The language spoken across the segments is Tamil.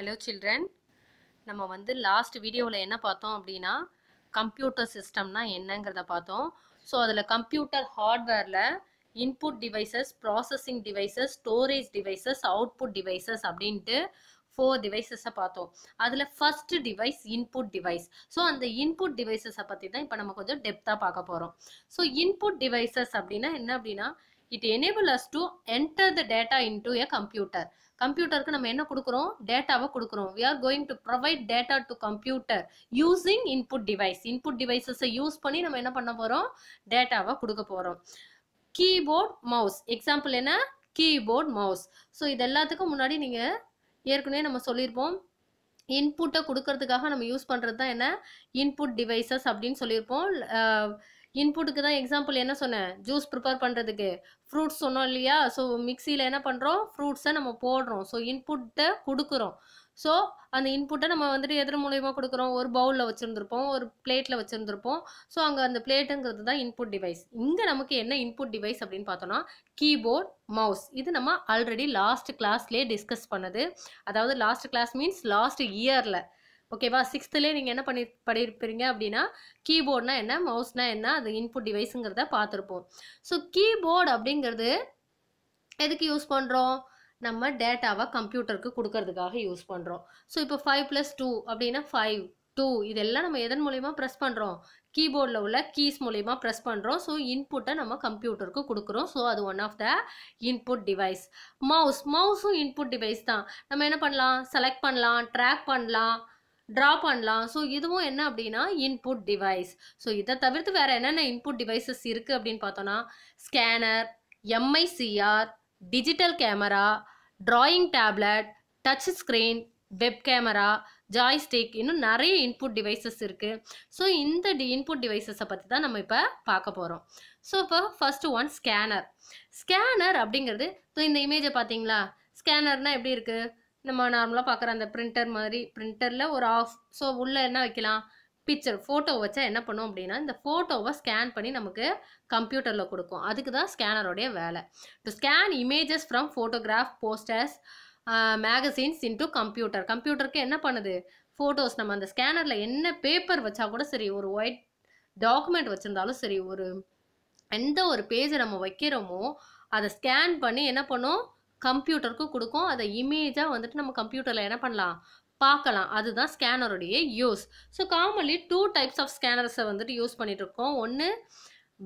ஹலோ சில்ட்ரன் நம்ம வந்து லாஸ்ட் வீடியோவில் என்ன பார்த்தோம் அப்படின்னா கம்ப்யூட்டர் சிஸ்டம்னா என்னங்கிறத பார்த்தோம் ஸோ அதில் கம்ப்யூட்டர் ஹார்ட்வேரில் input devices processing devices storage devices output devices அப்படின்ட்டு ஃபோர் டிவைசஸை பார்த்தோம் அதில் first device input device so அந்த இன்புட் டிவைசஸை பற்றி தான் இப்போ நம்ம கொஞ்சம் டெப்த்தாக பார்க்க போகிறோம் ஸோ இன்புட் டிவைசஸ் அப்படின்னா என்ன அப்படின்னா it enable us to enter the data into a computer கம்ப்யூட்டருக்கு நம்ம என்ன கொடுக்குறோம் டேட்டாவை கொடுக்குறோம் we are going to provide data to computer using input device input டிவைசஸை யூஸ் பண்ணி நம்ம என்ன பண்ண போகிறோம் டேட்டாவை கொடுக்க போகிறோம் கீபோர்ட் மவுஸ் எக்ஸாம்பிள் என்ன கீபோர்ட் மவுஸ் ஸோ இது எல்லாத்துக்கும் முன்னாடி நீங்கள் ஏற்கனவே நம்ம சொல்லியிருப்போம் இன்புட்டை கொடுக்கறதுக்காக நம்ம யூஸ் பண்ணுறது தான் என்ன இன்புட் டிவைசஸ் அப்படின்னு சொல்லியிருப்போம் இன்புட்டுக்கு தான் எக்ஸாம்பிள் என்ன சொன்னேன் ஜூஸ் ப்ரிப்பேர் பண்ணுறதுக்கு ஃப்ரூட்ஸ் சொன்னோம் இல்லையா ஸோ மிக்சியில் என்ன பண்ணுறோம் ஃப்ரூட்ஸை நம்ம போடுறோம் ஸோ இன்புட்டை கொடுக்குறோம் ஸோ அந்த இன்புட்டை நம்ம வந்துட்டு எதிர் மூலயமா கொடுக்குறோம் ஒரு பவுலில் வச்சுருந்துருப்போம் ஒரு பிளேட்டில் வச்சுருந்துருப்போம் ஸோ அங்கே அந்த பிளேட்டுங்கிறது தான் இன்புட் டிவைஸ் இங்கே நமக்கு என்ன இன்புட் டிவைஸ் அப்படின்னு பார்த்தோம்னா கீபோர்ட் மவுஸ் இது நம்ம ஆல்ரெடி லாஸ்ட் கிளாஸ்லேயே டிஸ்கஸ் பண்ணது அதாவது லாஸ்ட் கிளாஸ் மீன்ஸ் லாஸ்ட் இயரில் ஓகேவா சிக்ஸ்த்துலேயே நீங்கள் என்ன பண்ணி படிப்பீங்க அப்படின்னா கீபோர்ட்னா என்ன மவுஸ்னா என்ன அது இன்புட் டிவைஸுங்கிறத பார்த்துருப்போம் ஸோ கீபோர்டு அப்படிங்கிறது எதுக்கு யூஸ் பண்ணுறோம் நம்ம டேட்டாவை கம்ப்யூட்டருக்கு கொடுக்கறதுக்காக யூஸ் பண்ணுறோம் ஸோ இப்போ ஃபைவ் ப்ளஸ் டூ அப்படின்னா ஃபைவ் டூ இதெல்லாம் நம்ம எதன் மூலயமா ப்ரெஸ் பண்ணுறோம் கீபோர்டில் உள்ள கீஸ் மூலயமா ப்ரெஸ் பண்ணுறோம் ஸோ இன்புட்டை நம்ம கம்ப்யூட்டருக்கு கொடுக்குறோம் ஸோ அது one of the input device mouse மவுஸும் இன்புட் டிவைஸ் தான் நம்ம என்ன பண்ணலாம் செலக்ட் பண்ணலாம் ட்ராக் பண்ணலாம் ட்ரா பண்ணலாம் ஸோ இதுவும் என்ன அப்படின்னா இன்புட் டிவைஸ் ஸோ இதை தவிர்த்து வேறு என்னென்ன இன்புட் டிவைசஸ் இருக்குது அப்படின்னு பார்த்தோன்னா scanner MICR digital camera drawing tablet touch screen web camera joystick இன்னும் நிறைய இன்புட் டிவைசஸ் இருக்குது ஸோ இந்த டி இன்புட் டிவைசஸை பற்றி தான் நம்ம இப்போ பார்க்க போகிறோம் ஸோ இப்போ ஃபஸ்ட்டு ஒன் ஸ்கேனர் ஸ்கேனர் அப்படிங்கிறது இந்த இமேஜை பார்த்தீங்களா ஸ்கேனர்னால் எப்படி இருக்குது நம்ம நார்மலாக பார்க்குற அந்த பிரிண்டர் மாதிரி பிரிண்டரில் ஒரு ஆஃப் ஸோ உள்ளே என்ன வைக்கலாம் பிக்சர் ஃபோட்டோ வச்சா என்ன பண்ணும் அப்படின்னா இந்த ஃபோட்டோவை ஸ்கேன் பண்ணி நமக்கு கம்ப்யூட்டரில் கொடுக்கும் அதுக்கு தான் ஸ்கேனருடைய வேலை to scan images from photograph posters magazines into computer கம்ப்யூட்டருக்கு என்ன பண்ணுது ஃபோட்டோஸ் நம்ம அந்த ஸ்கேனரில் என்ன பேப்பர் வச்சா கூட சரி ஒரு ஒயிட் டாக்குமெண்ட் வச்சுருந்தாலும் சரி ஒரு எந்த ஒரு பேஜை நம்ம வைக்கிறோமோ அதை ஸ்கேன் பண்ணி என்ன பண்ணும் கம்ப்யூட்டருக்கும் கொடுக்கும் அதை இமேஜாக வந்துட்டு நம்ம கம்ப்யூட்டரில் என்ன பண்ணலாம் பார்க்கலாம் அதுதான் ஸ்கேனருடைய use so commonly two types of ஸ்கேனர்ஸை வந்துட்டு யூஸ் பண்ணிகிட்டு இருக்கோம் ஒன்று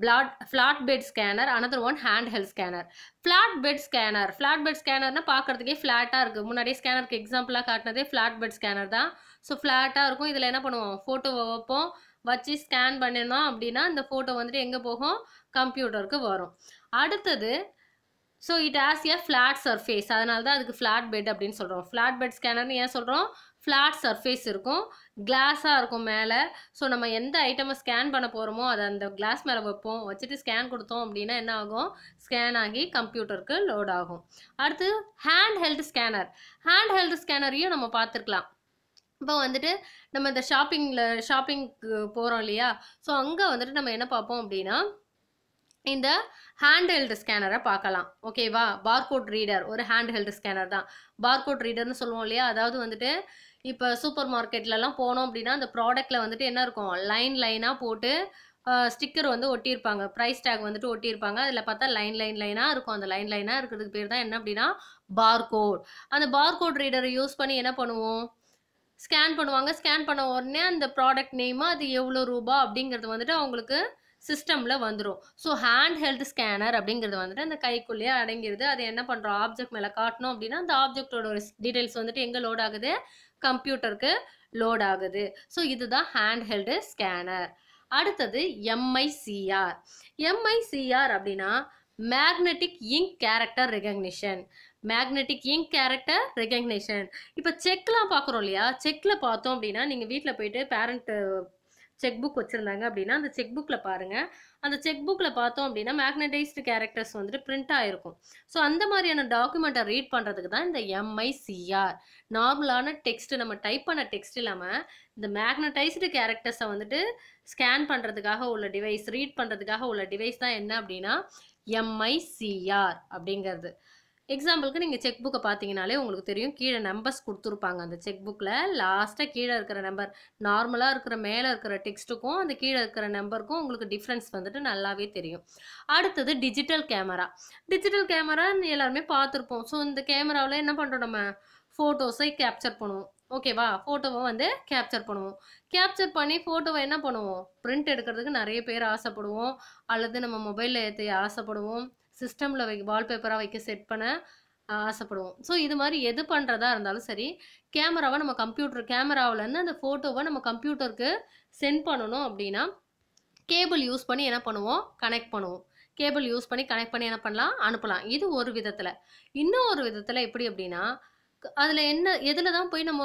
flat flat bed scanner another one hand held scanner flat bed scanner flat bed ஸ்கேனர்னா பார்க்குறதுக்கே ஃப்ளாட்டாக இருக்குது முன்னாடியே ஸ்கேனருக்கு எக்ஸாம்பிளாக காட்டினதே ஃப்ளாட் பெட் ஸ்கேனர் தான் ஸோ ஃப்ளாட்டாக இருக்கும் இதில் என்ன பண்ணுவோம் ஃபோட்டோவை வைப்போம் வச்சு ஸ்கேன் பண்ணினோம் அப்படின்னா இந்த ஃபோட்டோ வந்துட்டு எங்கே போகும் கம்ப்யூட்டருக்கு வரும் அடுத்தது so it has a flat surface அதனால தான் அதுக்கு ஃப்ளாட் பெட் அப்படின்னு சொல்கிறோம் ஃப்ளாட் பெட் ஸ்கேனர்னு ஏன் சொல்கிறோம் ஃப்ளாட் சர்ஃபேஸ் இருக்கும் கிளாஸாக இருக்கும் மேலே ஸோ நம்ம எந்த ஐட்டமை ஸ்கேன் பண்ண போகிறோமோ அதை அந்த கிளாஸ் மேலே வைப்போம் வச்சுட்டு ஸ்கேன் கொடுத்தோம் அப்படின்னா என்ன ஆகும் ஸ்கேன் ஆகி கம்ப்யூட்டருக்கு லோட் ஆகும் அடுத்து hand held scanner hand held ஸ்கேனரையும் நம்ம பார்த்துருக்கலாம் இப்போ வந்துட்டு நம்ம இந்த ஷாப்பிங்கில் ஷாப்பிங்க்கு போகிறோம் இல்லையா ஸோ அங்கே வந்துட்டு நம்ம என்ன பார்ப்போம் அப்படின்னா இந்த ஹேண்ட் ஸ்கேனரை பார்க்கலாம் ஓகேவா பார்கோட் ரீடர் ஒரு ஹேண்ட் ஹெல்டு ஸ்கேனர் தான் பார்கோட் ரீடர்னு சொல்லுவோம் இல்லையா அதாவது வந்துட்டு இப்போ சூப்பர் மார்க்கெட்லலாம் போனோம் அப்படின்னா அந்த ப்ராடக்ட்டில் வந்துட்டு என்ன இருக்கும் லைன் லைனாக போட்டு ஸ்டிக்கர் வந்து ஒட்டியிருப்பாங்க ப்ரைஸ் டேக் வந்துட்டு ஒட்டியிருப்பாங்க அதில் பார்த்தா லைன் லைன் லைனாக இருக்கும் அந்த லைன் லைனாக இருக்கிறதுக்கு பேர் தான் என்ன அப்படின்னா பார்கோட் அந்த பார்கோட் ரீடரை யூஸ் பண்ணி என்ன பண்ணுவோம் ஸ்கேன் பண்ணுவாங்க ஸ்கேன் பண்ண உடனே அந்த ப்ராடக்ட் நேமாக அது எவ்வளோ ரூபா அப்படிங்கிறது வந்துட்டு அவங்களுக்கு சிஸ்டமில் வந்துடும் ஸோ ஹேண்ட் ஹெல்த் ஸ்கேனர் அப்படிங்கிறது வந்துட்டு அந்த கைக்குள்ளேயே அடங்கிடுது அது என்ன பண்ணுறோம் ஆப்ஜெக்ட் மேலே காட்டணும் அப்படின்னா அந்த ஆப்ஜெக்டோட டீட்டெயில்ஸ் வந்துட்டு எங்கே லோட் ஆகுது கம்ப்யூட்டருக்கு லோட் ஆகுது ஸோ இதுதான் ஹேண்ட் ஹெல்டு ஸ்கேனர் அடுத்தது எம்ஐசிஆர் எம்ஐசிஆர் அப்படின்னா magnetic ink character recognition magnetic ink character recognition இப்போ செக்லாம் பார்க்குறோம் இல்லையா செக்கில் பார்த்தோம் அப்படின்னா நீங்கள் வீட்டில் போயிட்டு பேரண்ட்டு செக் புக் வச்சுருந்தாங்க அப்படின்னா அந்த செக் புக்கில் பாருங்கள் அந்த செக் புக்கில் பார்த்தோம் அப்படின்னா மேக்னடைஸ்டு கேரக்டர்ஸ் வந்துட்டு பிரிண்ட் ஆகிருக்கும் ஸோ அந்த மாதிரியான டாக்குமெண்ட்டை ரீட் பண்ணுறதுக்கு தான் இந்த எம்ஐசிஆர் நார்மலான டெக்ஸ்ட்டு நம்ம டைப் பண்ண டெக்ஸ்ட் இல்லாமல் இந்த மேக்னடைஸ்டு கேரக்டர்ஸை வந்துட்டு ஸ்கேன் பண்ணுறதுக்காக உள்ள டிவைஸ் ரீட் பண்ணுறதுக்காக உள்ள டிவைஸ் தான் என்ன அப்படின்னா எம்ஐசிஆர் அப்படிங்கிறது எக்ஸாம்பிளுக்கு நீங்கள் செக் புக்கை பார்த்தீங்கனாலே உங்களுக்கு தெரியும் கீழே நம்பர்ஸ் கொடுத்துருப்பாங்க அந்த செக் புக்கில் லாஸ்ட்டாக கீழே இருக்கிற நம்பர் நார்மலாக இருக்கிற மேலே இருக்கிற டெக்ஸ்ட்டுக்கும் அந்த கீழே இருக்கிற நம்பருக்கும் உங்களுக்கு டிஃப்ரென்ஸ் வந்துட்டு நல்லாவே தெரியும் அடுத்தது டிஜிட்டல் கேமரா டிஜிட்டல் கேமரா எல்லாருமே பார்த்துருப்போம் ஸோ இந்த கேமராவில் என்ன பண்ணுறோம் நம்ம ஃபோட்டோஸை கேப்சர் பண்ணுவோம் ஓகேவா ஃபோட்டோவை வந்து கேப்சர் பண்ணுவோம் கேப்சர் பண்ணி ஃபோட்டோவை என்ன பண்ணுவோம் பிரிண்ட் எடுக்கிறதுக்கு நிறைய பேர் ஆசைப்படுவோம் அல்லது நம்ம மொபைலில் ஏற்ற ஆசைப்படுவோம் சிஸ்டமில் வை வால்பேப்பராக வைக்க செட் பண்ண ஆசைப்படுவோம் ஸோ இது மாதிரி எது பண்ணுறதா இருந்தாலும் சரி கேமராவை நம்ம கம்ப்யூட்டர் கேமராவிலேருந்து அந்த ஃபோட்டோவை நம்ம கம்ப்யூட்டருக்கு சென்ட் பண்ணணும் அப்படின்னா கேபிள் யூஸ் பண்ணி என்ன பண்ணுவோம் கனெக்ட் பண்ணுவோம் கேபிள் யூஸ் பண்ணி கனெக்ட் பண்ணி என்ன பண்ணலாம் அனுப்பலாம் இது ஒரு விதத்தில் இன்னும் ஒரு விதத்தில் எப்படி அப்படின்னா அதில் என்ன எதில் தான் போய் நம்ம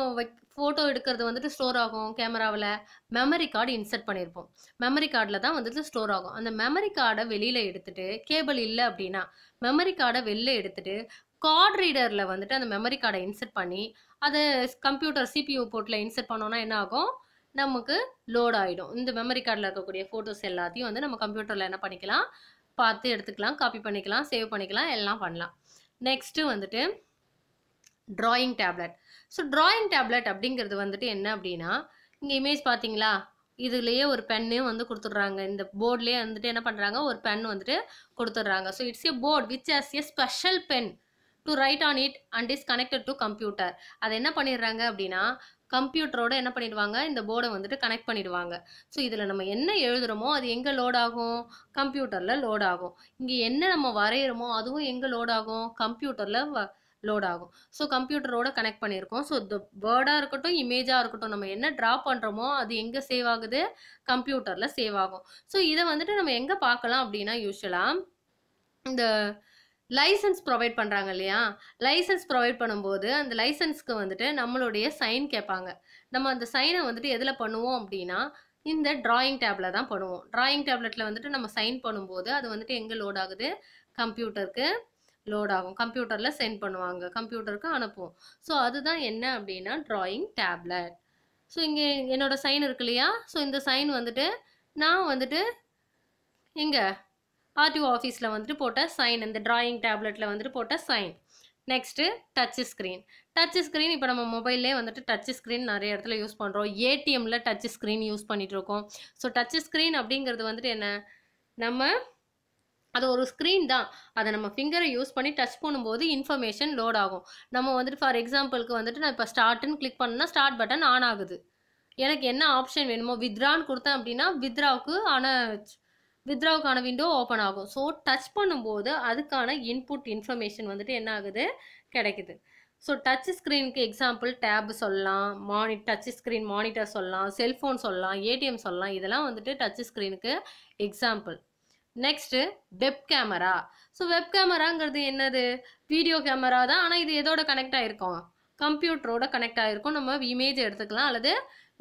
ஃபோட்டோ எடுக்கிறது வந்துட்டு ஸ்டோர் ஆகும் கேமராவில் மெமரி கார்டு இன்சர்ட் பண்ணியிருப்போம் மெமரி கார்டில் தான் வந்துட்டு ஸ்டோர் ஆகும் அந்த மெமரி கார்டை வெளியில் எடுத்துட்டு கேபிள் இல்லை அப்படின்னா மெமரி கார்டை வெளில எடுத்துட்டு கார்டு ரீடரில் வந்துட்டு அந்த மெமரி கார்டை இன்சர்ட் பண்ணி அதை கம்ப்யூட்டர் சிபியூ போர்ட்டில் இன்சர்ட் பண்ணோன்னா என்ன ஆகும் நமக்கு லோட் ஆகிடும் இந்த மெமரி கார்டில் இருக்கக்கூடிய ஃபோட்டோஸ் எல்லாத்தையும் வந்து நம்ம கம்ப்யூட்டரில் என்ன பண்ணிக்கலாம் பார்த்து எடுத்துக்கலாம் காப்பி பண்ணிக்கலாம் சேவ் பண்ணிக்கலாம் எல்லாம் பண்ணலாம் நெக்ஸ்ட்டு வந்துட்டு drawing tablet so drawing tablet அப்படிங்கிறது வந்துட்டு என்ன அப்படின்னா இங்கே இமேஜ் பார்த்தீங்களா இதுலேயே ஒரு பென்னு வந்து கொடுத்துட்றாங்க இந்த போர்ட்லேயே வந்துட்டு என்ன பண்ணுறாங்க ஒரு பென் வந்துட்டு கொடுத்துட்றாங்க so it's a board which has a special pen to write on it and is connected to computer அதை என்ன பண்ணிடுறாங்க அப்படின்னா கம்ப்யூட்டரோட என்ன பண்ணிடுவாங்க இந்த போர்டை வந்துட்டு கனெக்ட் பண்ணிடுவாங்க ஸோ இதில் நம்ம என்ன எழுதுகிறோமோ அது எங்கே லோட் ஆகும் கம்ப்யூட்டரில் லோட் ஆகும் இங்கே என்ன நம்ம வரைகிறோமோ அதுவும் எங்கே லோட் ஆகும் கம்ப்யூட்டரில் லோட் ஆகும் ஸோ கம்ப்யூட்டரோட கனெக்ட் பண்ணியிருக்கோம் ஸோ இந்த வேர்டாக இருக்கட்டும் இமேஜாக இருக்கட்டும் நம்ம என்ன ட்ரா பண்ணுறோமோ அது எங்கே சேவ் ஆகுது கம்ப்யூட்டரில் சேவ் ஆகும் ஸோ இதை வந்துட்டு நம்ம எங்கே பார்க்கலாம் அப்படின்னா யூஸ்வலாக இந்த லைசன்ஸ் ப்ரொவைட் பண்ணுறாங்க இல்லையா லைசன்ஸ் ப்ரொவைட் பண்ணும்போது அந்த லைசன்ஸ்க்கு வந்துட்டு நம்மளுடைய சைன் கேட்பாங்க நம்ம அந்த சைனை வந்துட்டு எதில் பண்ணுவோம் அப்படின்னா இந்த டிராயிங் டேப்ல தான் பண்ணுவோம் டிராயிங் டேப்லெட்டில் வந்துட்டு நம்ம சைன் பண்ணும்போது அது வந்துட்டு எங்கே லோட் ஆகுது கம்ப்யூட்டருக்கு லோட் ஆகும் கம்ப்யூட்டரில் சென்ட் பண்ணுவாங்க கம்ப்யூட்டருக்கு அனுப்புவோம் ஸோ அதுதான் என்ன அப்படின்னா ட்ராயிங் டேப்லெட் ஸோ இங்கே என்னோடய சைன் இருக்கு இல்லையா ஸோ இந்த சைன் வந்துட்டு நான் வந்துட்டு இங்கே ஆர்டிஓ ஆஃபீஸில் வந்துட்டு போட்ட சைன் இந்த ட்ராயிங் டேப்லெட்டில் வந்துட்டு போட்ட sign next touch screen touch screen இப்போ நம்ம மொபைல்லே வந்துட்டு டச்சு ஸ்க்ரீன் நிறைய இடத்துல யூஸ் பண்ணுறோம் ஏடிஎம்மில் டச்சு ஸ்க்ரீன் யூஸ் பண்ணிகிட்ருக்கோம் ஸோ டச்சு ஸ்க்ரீன் அப்படிங்கிறது வந்துட்டு என்ன நம்ம அது ஒரு ஸ்க்ரீன் தான் அதை நம்ம ஃபிங்கரை யூஸ் பண்ணி டச் பண்ணும்போது இன்ஃபர்மேஷன் லோட் ஆகும் நம்ம வந்துட்டு ஃபார் எக்ஸாம்பிளுக்கு வந்துட்டு நான் இப்போ ஸ்டார்ட்னு கிளிக் பண்ணால் ஸ்டார்ட் பட்டன் ஆன் ஆகுது எனக்கு என்ன ஆப்ஷன் வேணுமோ வித்ரான்னு கொடுத்தேன் அப்படின்னா வித்ராவுக்கு ஆன வித்ராவுக்கான விண்டோ ஓப்பன் ஆகும் ஸோ டச் பண்ணும்போது அதுக்கான இன்புட் இன்ஃபர்மேஷன் வந்துட்டு என்ன ஆகுது கிடைக்குது ஸோ டச் ஸ்க்ரீனுக்கு எக்ஸாம்பிள் டேப் சொல்லலாம் மானி டச் ஸ்க்ரீன் மானிட்டர் சொல்லலாம் செல்ஃபோன் சொல்லலாம் ஏடிஎம் சொல்லலாம் இதெல்லாம் வந்துட்டு டச் ஸ்க்ரீனுக்கு example next web camera so web கேமராங்கிறது என்னது வீடியோ கேமரா தான் ஆனால் இது எதோட கனெக்ட் ஆகிருக்கும் கம்ப்யூட்டரோட கனெக்ட் ஆகிருக்கும் நம்ம இமேஜ் எடுத்துக்கலாம் அல்லது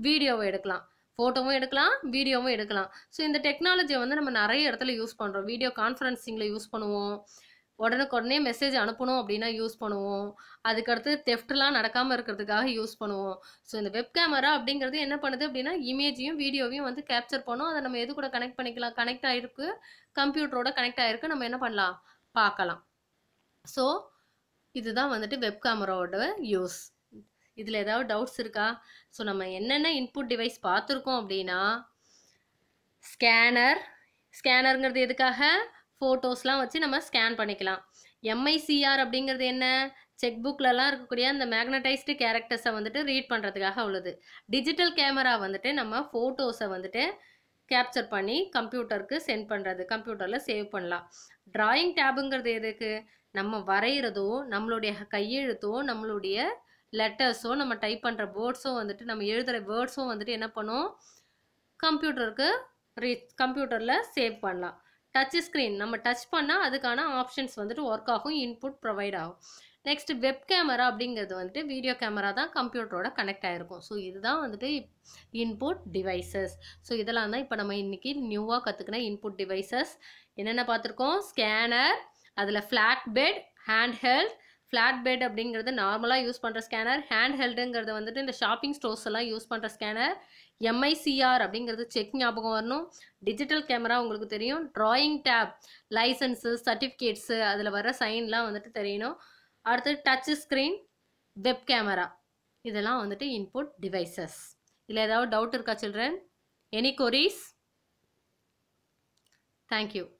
வீடியோவை எடுக்கலாம் ஃபோட்டோவும் எடுக்கலாம் வீடியோவும் எடுக்கலாம் ஸோ இந்த டெக்னாலஜியை வந்து நம்ம நிறைய இடத்துல யூஸ் பண்ணுறோம் வீடியோ கான்ஃபரன்சிங்கில் யூஸ் பண்ணுவோம் உடனுக்குடனே மெசேஜ் அனுப்பணும் அப்படின்னா யூஸ் பண்ணுவோம் அதுக்கடுத்து தெஃப்ட்லாம் நடக்காமல் இருக்கிறதுக்காக யூஸ் பண்ணுவோம் ஸோ இந்த வெப் கேமரா அப்படிங்கிறது என்ன பண்ணுது அப்படின்னா இமேஜையும் வீடியோவையும் வந்து கேப்சர் பண்ணும் அதை நம்ம எது கூட கனெக்ட் பண்ணிக்கலாம் கனெக்ட் ஆகிருக்கு கம்ப்யூட்டரோட கனெக்ட் ஆகிருக்கு நம்ம என்ன பண்ணலாம் பார்க்கலாம் ஸோ இதுதான் வந்துட்டு வெப் கேமராவோட யூஸ் இதில் ஏதாவது டவுட்ஸ் இருக்கா ஸோ நம்ம என்னென்ன இன்புட் டிவைஸ் பார்த்துருக்கோம் அப்படின்னா ஸ்கேனர் ஸ்கேனருங்கிறது எதுக்காக ஃபோட்டோஸ்லாம் வச்சு நம்ம ஸ்கேன் பண்ணிக்கலாம் எம்ஐசிஆர் அப்படிங்கிறது என்ன செக் புக்லலாம் இருக்கக்கூடிய அந்த மேக்னடைஸ்டு கேரக்டர்ஸை வந்துட்டு ரீட் பண்ணுறதுக்காக உள்ளது டிஜிட்டல் கேமரா வந்துட்டு நம்ம ஃபோட்டோஸை வந்துட்டு கேப்சர் பண்ணி கம்ப்யூட்டருக்கு சென்ட் பண்ணுறது கம்ப்யூட்டரில் சேவ் பண்ணலாம் ட்ராயிங் டேபுங்கிறது எதுக்கு நம்ம வரைகிறதோ நம்மளுடைய கையெழுத்தோ நம்மளுடைய லெட்டர்ஸோ நம்ம டைப் பண்ணுற வேர்ட்ஸோ வந்துட்டு நம்ம எழுதுகிற வேர்ட்ஸும் வந்துட்டு என்ன பண்ணும் கம்ப்யூட்டருக்கு ரீச் கம்ப்யூட்டரில் சேவ் பண்ணலாம் டச் ஸ்க்ரீன் நம்ம டச் பண்ணால் அதுக்கான ஆப்ஷன்ஸ் வந்துட்டு ஒர்க் ஆகும் இன்புட் ப்ரொவைட் ஆகும் நெக்ஸ்ட் வெப் கேமரா அப்படிங்கிறது வந்துட்டு வீடியோ கேமரா தான் கம்ப்யூட்டரோட கனெக்ட் ஆகிருக்கும் ஸோ இதுதான் வந்துட்டு இன்புட் டிவைசஸ் ஸோ இதெல்லாம் தான் இப்போ நம்ம இன்றைக்கி நியூவாக கற்றுக்கின இன்புட் டிவைசஸ் என்னென்ன பார்த்துருக்கோம் ஸ்கேனர் அதில் flat bed hand held flat bed அப்படிங்கிறது நார்மலாக யூஸ் பண்ணுற ஸ்கேனர் ஹேண்ட் ஹெல்டுங்கிறது வந்துட்டு இந்த ஷாப்பிங் ஸ்டோர்ஸ் எல்லாம் யூஸ் பண்ணுற ஸ்கேனர் எம்ஐசிஆர் அப்படிங்கிறது செக் ஞாபகம் வரணும் டிஜிட்டல் கேமரா உங்களுக்கு தெரியும் ட்ராயிங் டேப் லைசன்ஸு சர்டிஃபிகேட்ஸு அதில் வர சைன்லாம் வந்துட்டு தெரியணும் அடுத்து டச் ஸ்க்ரீன் வெப் கேமரா இதெல்லாம் வந்துட்டு இன்புட் டிவைசஸ் இதில் ஏதாவது டவுட் இருக்கா சில்ட்ரன் எனி கொரீஸ் தேங்க்யூ